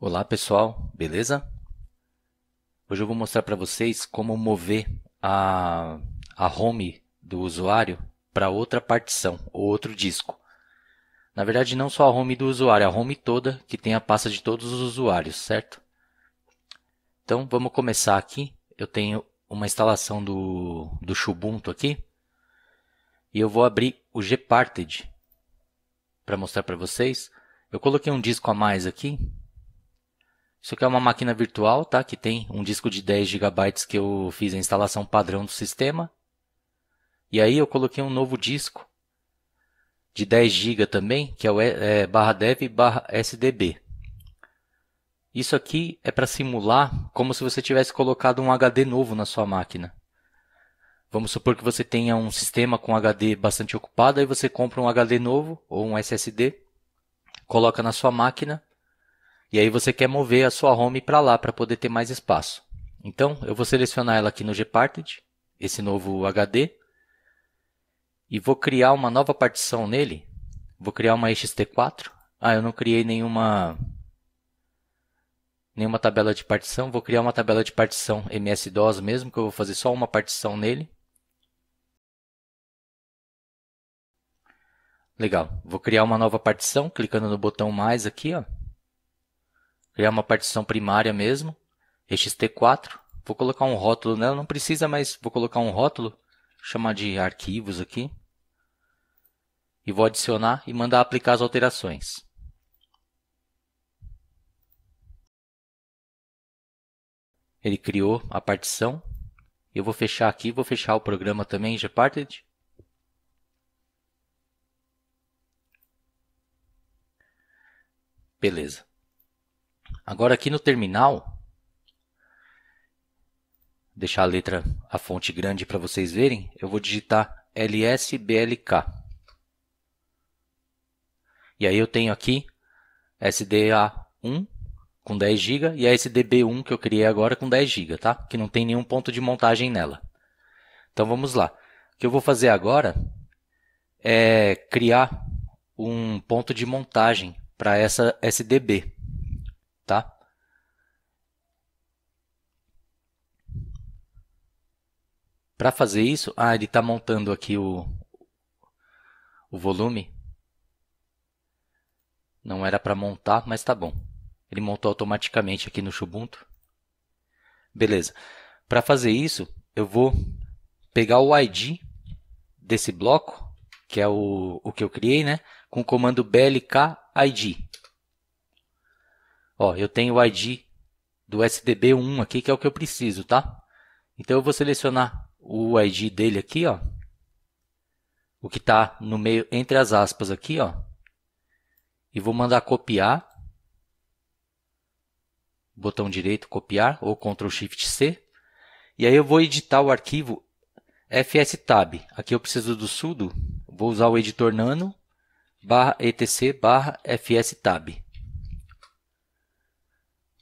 Olá pessoal, beleza? Hoje eu vou mostrar para vocês como mover a, a home do usuário para outra partição ou outro disco. Na verdade, não só a home do usuário, a home toda que tem a pasta de todos os usuários, certo? Então vamos começar aqui. Eu tenho uma instalação do, do Ubuntu aqui e eu vou abrir o Gparted para mostrar para vocês. Eu coloquei um disco a mais aqui isso aqui é uma máquina virtual, tá? Que tem um disco de 10 GB que eu fiz a instalação padrão do sistema. E aí eu coloquei um novo disco de 10 GB também, que é o é, barra dev barra SDB. Isso aqui é para simular como se você tivesse colocado um HD novo na sua máquina. Vamos supor que você tenha um sistema com HD bastante ocupado, aí você compra um HD novo ou um SSD, coloca na sua máquina e aí você quer mover a sua home para lá para poder ter mais espaço. Então, eu vou selecionar ela aqui no Gparted, esse novo HD, e vou criar uma nova partição nele. Vou criar uma ext 4 Ah, eu não criei nenhuma nenhuma tabela de partição. Vou criar uma tabela de partição MS-DOS mesmo, que eu vou fazer só uma partição nele. Legal. Vou criar uma nova partição, clicando no botão mais aqui, ó criar uma partição primária mesmo, ext4, vou colocar um rótulo nela, não precisa, mas vou colocar um rótulo, chamar de arquivos aqui, e vou adicionar e mandar aplicar as alterações. Ele criou a partição. Eu vou fechar aqui, vou fechar o programa também em Gparted. Beleza. Agora aqui no terminal, deixar a letra, a fonte grande para vocês verem, eu vou digitar lsblk. E aí eu tenho aqui SDA1 com 10 GB e a SDB1 que eu criei agora com 10 GB, tá? Que não tem nenhum ponto de montagem nela. Então vamos lá. O que eu vou fazer agora é criar um ponto de montagem para essa SDB tá? Para fazer isso, ah, ele está montando aqui o, o volume. Não era para montar, mas tá bom. Ele montou automaticamente aqui no Ubuntu. Beleza. Para fazer isso, eu vou pegar o ID desse bloco, que é o, o que eu criei, né? Com o comando blk id. Ó, eu tenho o ID do SDB1 aqui, que é o que eu preciso, tá? Então, eu vou selecionar o ID dele aqui, ó. O que está no meio, entre as aspas aqui, ó. E vou mandar copiar. Botão direito, copiar, ou Ctrl Shift C. E aí eu vou editar o arquivo fstab. Aqui eu preciso do sudo. Vou usar o editor nano, barra etc, barra fstab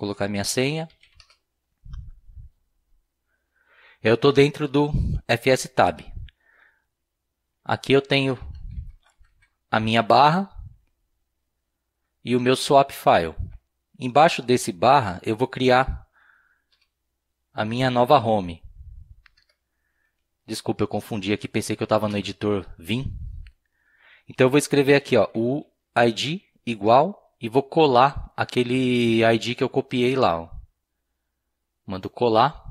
colocar minha senha. Eu estou dentro do FS Tab. Aqui eu tenho a minha barra e o meu swap file. Embaixo desse barra, eu vou criar a minha nova home. Desculpa, eu confundi aqui, pensei que eu estava no editor Vim. Então, eu vou escrever aqui ó, o ID igual e vou colar aquele ID que eu copiei lá. Ó. Mando colar.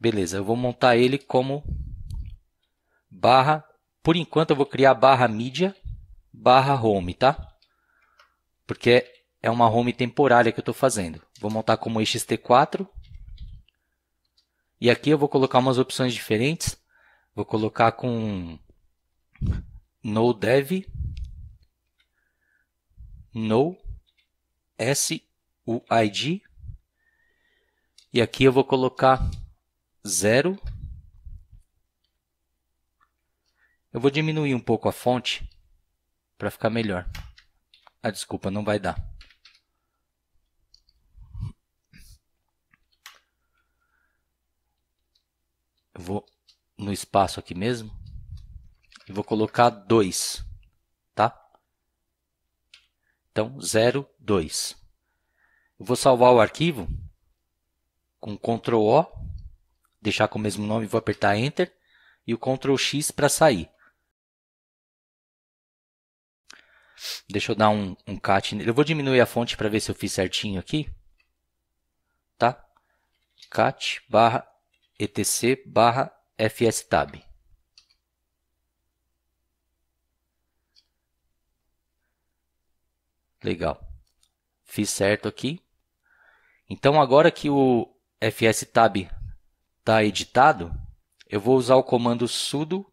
Beleza, eu vou montar ele como barra. Por enquanto eu vou criar barra mídia, barra home, tá? Porque é uma home temporária que eu estou fazendo. Vou montar como ext4. E aqui eu vou colocar umas opções diferentes. Vou colocar com no dev no D E aqui eu vou colocar zero Eu vou diminuir um pouco a fonte para ficar melhor. Ah, desculpa, não vai dar. Eu vou no espaço aqui mesmo e vou colocar dois então, 02. Eu vou salvar o arquivo com Ctrl O, deixar com o mesmo nome, vou apertar Enter e o Ctrl X para sair. Deixa eu dar um, um cat Eu vou diminuir a fonte para ver se eu fiz certinho aqui. Tá? cat barra etc barra fstab. Legal. Fiz certo aqui. Então, agora que o FS Tab está editado, eu vou usar o comando sudo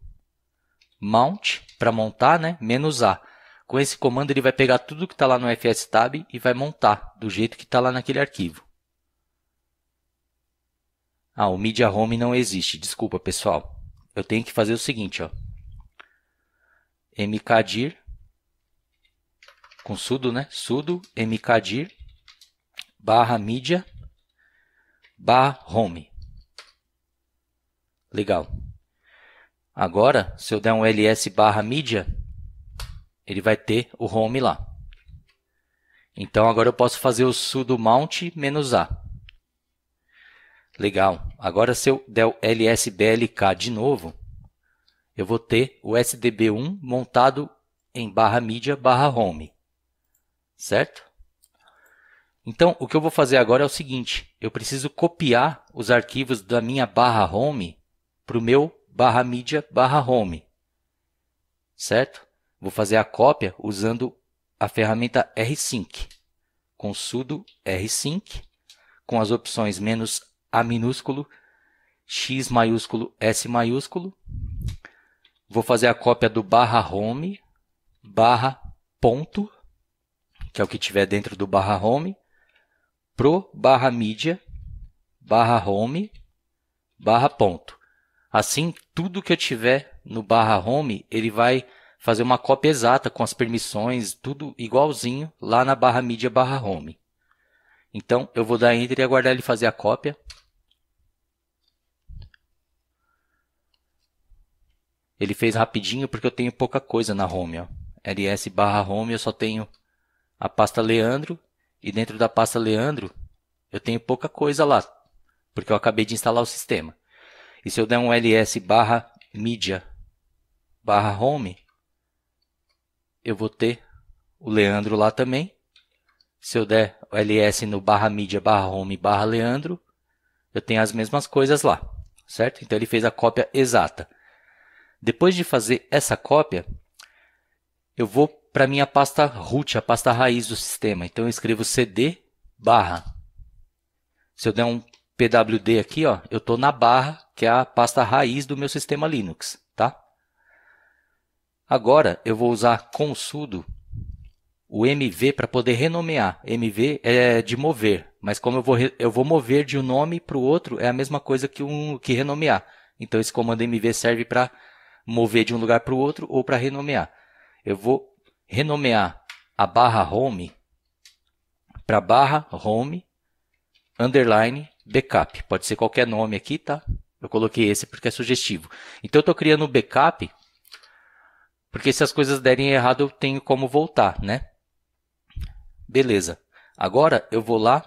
mount para montar, né? Menos "-a". Com esse comando, ele vai pegar tudo que está lá no FS Tab e vai montar do jeito que está lá naquele arquivo. Ah, o Media Home não existe. Desculpa, pessoal. Eu tenho que fazer o seguinte, ó. mkdir com sudo, né? sudo mkdir barra mídia barra home. Legal. Agora, se eu der um ls barra mídia, ele vai ter o home lá. Então, agora eu posso fazer o sudo mount menos a. Legal. Agora, se eu der o lsblk de novo, eu vou ter o sdb1 montado em barra mídia barra home certo? Então, o que eu vou fazer agora é o seguinte, eu preciso copiar os arquivos da minha barra home para o meu barra mídia barra home, certo? Vou fazer a cópia usando a ferramenta rsync, com sudo rsync, com as opções menos a minúsculo, x maiúsculo, s maiúsculo. Vou fazer a cópia do barra home, barra ponto, que é o que tiver dentro do barra home, pro barra mídia, barra home, barra ponto. Assim, tudo que eu tiver no barra home, ele vai fazer uma cópia exata com as permissões, tudo igualzinho lá na barra mídia barra home. Então, eu vou dar enter e aguardar ele fazer a cópia. Ele fez rapidinho porque eu tenho pouca coisa na home. Ó. ls barra home eu só tenho a pasta Leandro, e dentro da pasta Leandro, eu tenho pouca coisa lá, porque eu acabei de instalar o sistema. E se eu der um ls barra media barra home, eu vou ter o Leandro lá também. Se eu der ls no barra media barra home barra Leandro, eu tenho as mesmas coisas lá, certo? Então ele fez a cópia exata. Depois de fazer essa cópia, eu vou para minha pasta root, a pasta raiz do sistema. Então eu escrevo cd barra. Se eu der um pwd aqui, ó, eu estou na barra, que é a pasta raiz do meu sistema Linux. Tá? Agora eu vou usar com sudo o mv para poder renomear. mv é de mover, mas como eu vou, eu vou mover de um nome para o outro, é a mesma coisa que, um, que renomear. Então, esse comando mv serve para mover de um lugar para o outro ou para renomear. Eu vou renomear a barra home para barra home underline backup. Pode ser qualquer nome aqui, tá? Eu coloquei esse porque é sugestivo. Então eu estou criando o backup porque se as coisas derem errado eu tenho como voltar, né? Beleza. Agora eu vou lá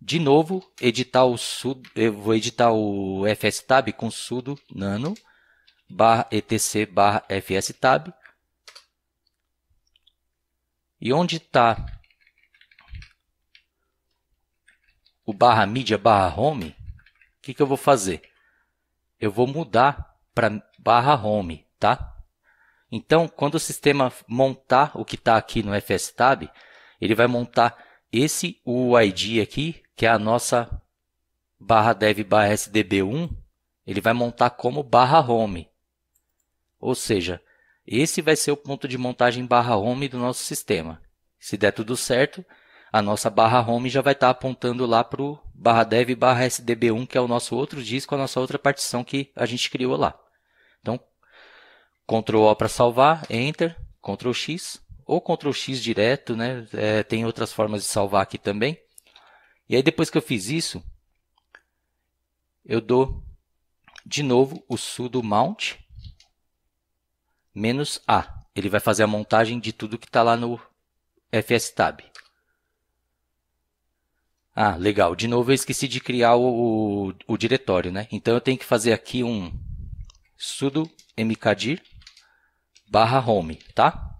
de novo editar o sudo, eu vou editar o fstab com sudo nano barra etc barra fstab e onde está o barra mídia barra home, o que, que eu vou fazer? Eu vou mudar para barra home, tá? Então, quando o sistema montar o que está aqui no FSTab, ele vai montar esse UID aqui, que é a nossa barra dev barra sdb1, ele vai montar como barra home. Ou seja, esse vai ser o ponto de montagem barra home do nosso sistema. Se der tudo certo, a nossa barra home já vai estar tá apontando lá para o barra dev barra sdb1, que é o nosso outro disco, a nossa outra partição que a gente criou lá. Então, Ctrl O para salvar, Enter, Ctrl X, ou Ctrl X direto, né? É, tem outras formas de salvar aqui também. E aí depois que eu fiz isso, eu dou de novo o sudo mount menos A. Ele vai fazer a montagem de tudo que está lá no FSTab. Ah, legal. De novo, eu esqueci de criar o, o, o diretório, né? Então, eu tenho que fazer aqui um sudo mkdir barra home, tá?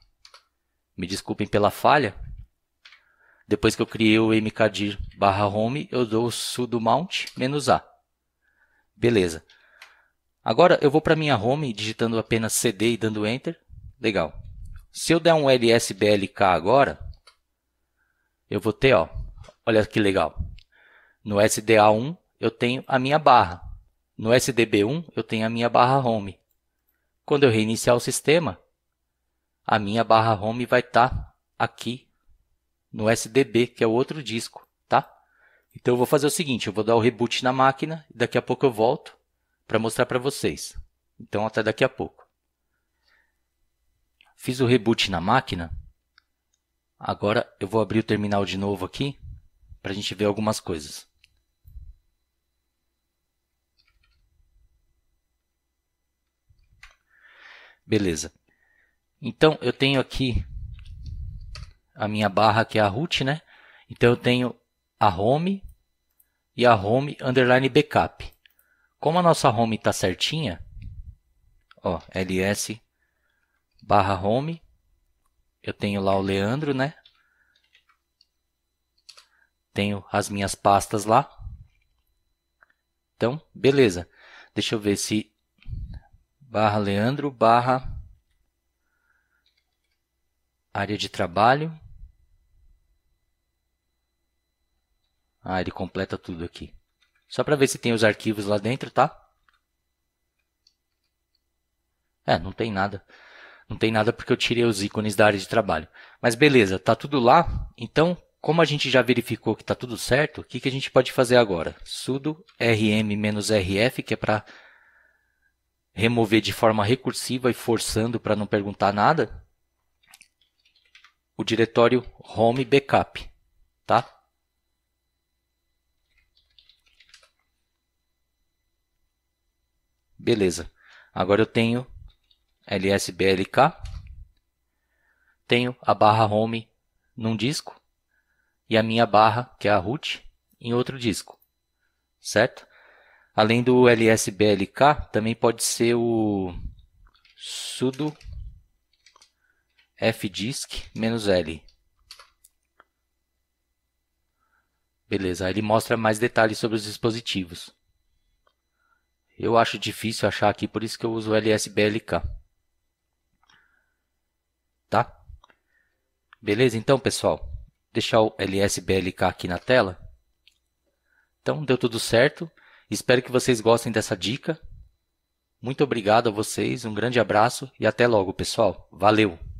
Me desculpem pela falha. Depois que eu criei o mkdir barra home, eu dou sudo mount menos a. Beleza. Agora eu vou para minha home digitando apenas cd e dando enter. Legal. Se eu der um lsblk agora, eu vou ter, ó, olha que legal. No SDA1 eu tenho a minha barra. No SDB1 eu tenho a minha barra home. Quando eu reiniciar o sistema, a minha barra home vai estar tá aqui no SDB, que é o outro disco, tá? Então eu vou fazer o seguinte, eu vou dar o reboot na máquina e daqui a pouco eu volto para mostrar para vocês. Então até daqui a pouco. Fiz o reboot na máquina. Agora eu vou abrir o terminal de novo aqui para a gente ver algumas coisas. Beleza. Então eu tenho aqui a minha barra que é a root, né? Então eu tenho a home e a home underline backup. Como a nossa home está certinha, ó, ls barra home, eu tenho lá o Leandro, né? Tenho as minhas pastas lá. Então, beleza. Deixa eu ver se barra Leandro barra área de trabalho. Ah, ele completa tudo aqui. Só para ver se tem os arquivos lá dentro, tá? É, não tem nada. Não tem nada porque eu tirei os ícones da área de trabalho. Mas beleza, tá tudo lá. Então, como a gente já verificou que está tudo certo, o que, que a gente pode fazer agora? sudo rm-rf, que é para remover de forma recursiva e forçando para não perguntar nada, o diretório home backup. Tá? Beleza. Agora eu tenho lsblk, tenho a barra home num disco e a minha barra, que é a root, em outro disco, certo? Além do lsblk, também pode ser o sudo fdisk-l. Beleza, ele mostra mais detalhes sobre os dispositivos. Eu acho difícil achar aqui, por isso que eu uso LSBLK. Tá? Beleza? Então, pessoal, deixar o LSBLK aqui na tela. Então, deu tudo certo. Espero que vocês gostem dessa dica. Muito obrigado a vocês, um grande abraço e até logo, pessoal. Valeu!